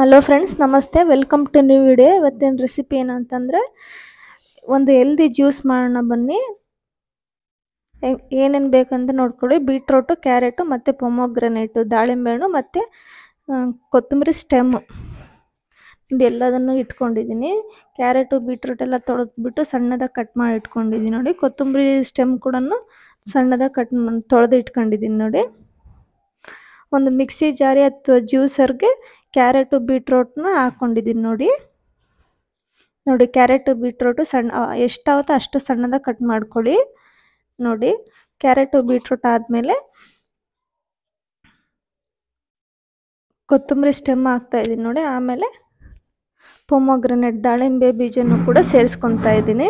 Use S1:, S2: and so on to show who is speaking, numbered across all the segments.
S1: hello friends ನಮಸ್ತೆ welcome to new video ಇವತ್ತಿನ recipe ಏನಂತಂದರೆ ಒಂದು ಹೆಲ್ದಿ ಜ್ಯೂಸ್ ಮಾಡೋಣ ಬನ್ನಿ ಏನೇನು ಬೇಕಂತ ನೋಡ್ಕೊಳ್ಳಿ ಬೀಟ್ರೋಟು ಕ್ಯಾರೆಟು ಮತ್ತು ಪೊಮೊಗ್ರನೇಟು ದಾಳಿಂಬೆ ಹಣ್ಣು ಮತ್ತು ಕೊತ್ತಂಬರಿ ಸ್ಟೆಮ್ಮು ಎಲ್ಲದನ್ನು ಇಟ್ಕೊಂಡಿದ್ದೀನಿ ಕ್ಯಾರೆಟು ಬೀಟ್ರೂಟ್ ಎಲ್ಲ ತೊಳೆದ್ಬಿಟ್ಟು ಸಣ್ಣದಾಗಿ ಕಟ್ ಮಾಡಿ ಇಟ್ಕೊಂಡಿದ್ದೀನಿ ನೋಡಿ ಕೊತ್ತಂಬರಿ ಸ್ಟೆಮ್ ಕೂಡ ಸಣ್ಣದಾಗಿ ಕಟ್ ತೊಳೆದು ಇಟ್ಕೊಂಡಿದ್ದೀನಿ ನೋಡಿ ಒಂದು ಮಿಕ್ಸಿ ಜಾರಿ ಅಥವಾ ಜ್ಯೂಸರ್ಗೆ ಕ್ಯಾರೆಟು ಬೀಟ್ರೋಟ್ನ ಹಾಕ್ಕೊಂಡಿದ್ದೀನಿ ನೋಡಿ ನೋಡಿ ಕ್ಯಾರೆಟು ಬೀಟ್ರೋಟು ಸಣ್ಣ ಎಷ್ಟಾಗುತ್ತೋ ಅಷ್ಟು ಸಣ್ಣದಾಗ ಕಟ್ ಮಾಡ್ಕೊಳ್ಳಿ ನೋಡಿ ಕ್ಯಾರೆಟು ಬೀಟ್ರೋಟ್ ಆದಮೇಲೆ ಕೊತ್ತಂಬರಿ ಸ್ಟೆಮ್ ಹಾಕ್ತಾ ಇದ್ದೀನಿ ನೋಡಿ ಆಮೇಲೆ ಪೊಮೊಗ್ರನೆಟ್ ದಾಳಿಂಬೆ ಬೀಜನೂ ಕೂಡ ಸೇರಿಸ್ಕೊತಾ ಇದ್ದೀನಿ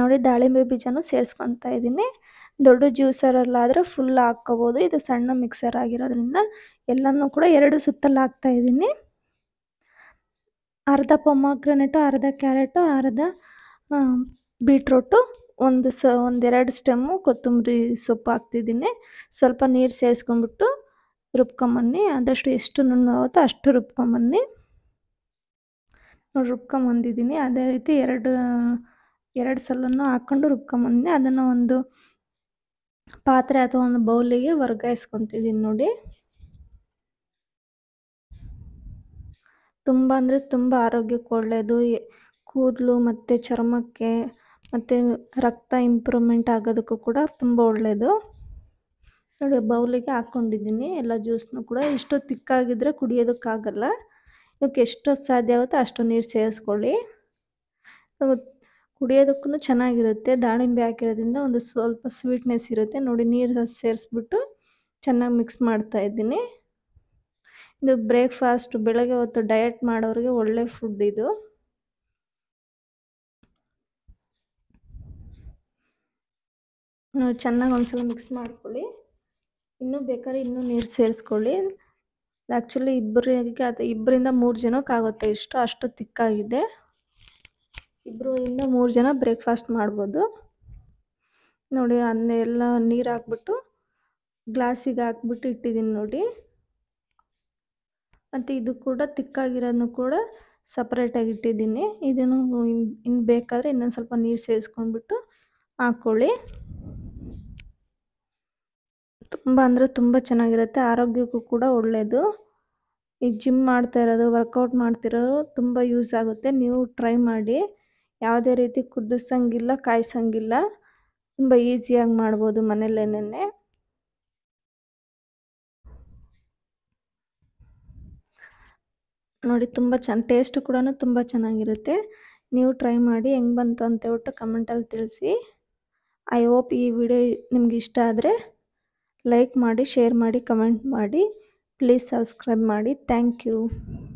S1: ನೋಡಿ ದಾಳಿಂಬೆ ಬೀಜನೂ ಸೇರಿಸ್ಕೊತಾ ಇದ್ದೀನಿ ದೊಡ್ಡ ಜ್ಯೂಸರಲ್ಲಾದರೆ ಫುಲ್ ಹಾಕ್ಕೋಬೋದು ಇದು ಸಣ್ಣ ಮಿಕ್ಸರ್ ಆಗಿರೋದ್ರಿಂದ ಎಲ್ಲನೂ ಕೂಡ ಎರಡು ಸುತ್ತಲ್ಲಿ ಇದ್ದೀನಿ ಅರ್ಧ ಪೊಮಾಗ್ರನೆಟು ಅರ್ಧ ಕ್ಯಾರೆಟು ಅರ್ಧ ಬೀಟ್ರೋಟು ಒಂದು ಸ ಒಂದೆರಡು ಸ್ಟೆಮ್ಮು ಕೊತ್ತಂಬರಿ ಸೊಪ್ಪು ಹಾಕ್ತಿದ್ದೀನಿ ಸ್ವಲ್ಪ ನೀರು ಸೇರಿಸ್ಕೊಂಡ್ಬಿಟ್ಟು ರುಬ್ಕೊಂಬನ್ನಿ ಆದಷ್ಟು ಎಷ್ಟು ಆಗುತ್ತೋ ಅಷ್ಟು ರುಬ್ಕೊಂಬನ್ನಿ ರುಬ್ಕೊಂಬಂದಿದ್ದೀನಿ ಅದೇ ರೀತಿ ಎರಡು ಎರಡು ಸಲನೂ ಹಾಕ್ಕೊಂಡು ರುಬ್ಕೊಂಬಂದಿನಿ ಅದನ್ನು ಒಂದು ಪಾತ್ರೆ ಅಥವಾ ಒಂದು ಬೌಲಿಗೆ ವರ್ಗಾಯಿಸ್ಕೊತಿದ್ದೀನಿ ನೋಡಿ ತುಂಬ ಅಂದರೆ ತುಂಬ ಆರೋಗ್ಯಕ್ಕೆ ಒಳ್ಳೆಯದು ಕೂದಲು ಮತ್ತು ಚರ್ಮಕ್ಕೆ ಮತ್ತು ರಕ್ತ ಇಂಪ್ರೂವ್ಮೆಂಟ್ ಆಗೋದಕ್ಕೂ ಕೂಡ ತುಂಬ ಒಳ್ಳೆಯದು ನೋಡಿ ಬೌಲಿಗೆ ಹಾಕ್ಕೊಂಡಿದ್ದೀನಿ ಎಲ್ಲ ಜ್ಯೂಸ್ನು ಕೂಡ ಇಷ್ಟು ತಿಕ್ಕಾಗಿದ್ದರೆ ಕುಡಿಯೋದಕ್ಕಾಗಲ್ಲ ಇವಕ್ಕೆ ಎಷ್ಟು ಸಾಧ್ಯ ಆಗುತ್ತೋ ಅಷ್ಟು ನೀರು ಸೇರಿಸ್ಕೊಳ್ಳಿ ಕುಡಿಯೋದಕ್ಕೂ ಚೆನ್ನಾಗಿರುತ್ತೆ ದಾಳಿಂಬೆ ಹಾಕಿರೋದ್ರಿಂದ ಒಂದು ಸ್ವಲ್ಪ ಸ್ವೀಟ್ನೆಸ್ ಇರುತ್ತೆ ನೋಡಿ ನೀರು ಸೇರಿಸ್ಬಿಟ್ಟು ಚೆನ್ನಾಗಿ ಮಿಕ್ಸ್ ಮಾಡ್ತಾ ಇದ್ದೀನಿ ಇದು ಬ್ರೇಕ್ಫಾಸ್ಟ್ ಬೆಳಗ್ಗೆ ಹೊತ್ತು ಡಯಟ್ ಮಾಡೋರಿಗೆ ಒಳ್ಳೆ ಫುಡ್ ಇದು ನೋಡಿ ಚೆನ್ನಾಗಿ ಒಂದ್ಸಲ ಮಿಕ್ಸ್ ಮಾಡ್ಕೊಳ್ಳಿ ಇನ್ನೂ ಬೇಕಾದ್ರೆ ಇನ್ನೂ ನೀರು ಸೇರಿಸ್ಕೊಳ್ಳಿ ಆ್ಯಕ್ಚುಲಿ ಇಬ್ಬರಿಗೆ ಅದು ಇಬ್ಬರಿಂದ ಮೂರು ಜನಕ್ಕೆ ಆಗುತ್ತೆ ಇಷ್ಟು ಅಷ್ಟು ತಿಕ್ಕಾಗಿದೆ ಇಬ್ಬರಿಂದ ಮೂರು ಜನ ಬ್ರೇಕ್ಫಾಸ್ಟ್ ಮಾಡ್ಬೋದು ನೋಡಿ ಎಲ್ಲ ನೀರು ಹಾಕ್ಬಿಟ್ಟು ಗ್ಲಾಸಿಗೆ ಹಾಕ್ಬಿಟ್ಟು ಇಟ್ಟಿದ್ದೀನಿ ನೋಡಿ ಮತ್ತು ಇದು ಕೂಡ ತಿಕ್ಕಾಗಿರೋದನ್ನು ಕೂಡ ಸಪ್ರೇಟಾಗಿ ಇಟ್ಟಿದ್ದೀನಿ ಇದನ್ನು ಇನ್ನು ಬೇಕಾದರೆ ಇನ್ನೊಂದು ಸ್ವಲ್ಪ ನೀರು ಸೇರಿಸ್ಕೊಂಡ್ಬಿಟ್ಟು ಹಾಕ್ಕೊಳ್ಳಿ ತುಂಬ ಅಂದರೆ ತುಂಬ ಚೆನ್ನಾಗಿರುತ್ತೆ ಆರೋಗ್ಯಕ್ಕೂ ಕೂಡ ಒಳ್ಳೆಯದು ಈಗ ಜಿಮ್ ಮಾಡ್ತಾ ಇರೋದು ವರ್ಕೌಟ್ ಮಾಡ್ತಿರೋದು ತುಂಬ ಯೂಸ್ ಆಗುತ್ತೆ ನೀವು ಟ್ರೈ ಮಾಡಿ ಯಾವುದೇ ರೀತಿ ಕುದಿಸಂಗಿಲ್ಲ ಕಾಯಿಸಂಗಿಲ್ಲ ತುಂಬ ಈಸಿಯಾಗಿ ಮಾಡ್ಬೋದು ಮನೇಲೇನೇ ನೋಡಿ ತುಂಬ ಚೆನ್ನ ಟೇಸ್ಟ್ ಕೂಡ ತುಂಬ ಚೆನ್ನಾಗಿರುತ್ತೆ ನೀವು ಟ್ರೈ ಮಾಡಿ ಹೆಂಗೆ ಬಂತು ಅಂತ ಹೇಳ್ಬಿಟ್ಟು ಕಮೆಂಟಲ್ಲಿ ತಿಳಿಸಿ ಐ ಹೋಪ್ ಈ ವಿಡಿಯೋ ನಿಮ್ಗೆ ಇಷ್ಟ ಆದರೆ ಲೈಕ್ ಮಾಡಿ ಶೇರ್ ಮಾಡಿ ಕಮೆಂಟ್ ಮಾಡಿ ಪ್ಲೀಸ್ ಸಬ್ಸ್ಕ್ರೈಬ್ ಮಾಡಿ ಥ್ಯಾಂಕ್ ಯು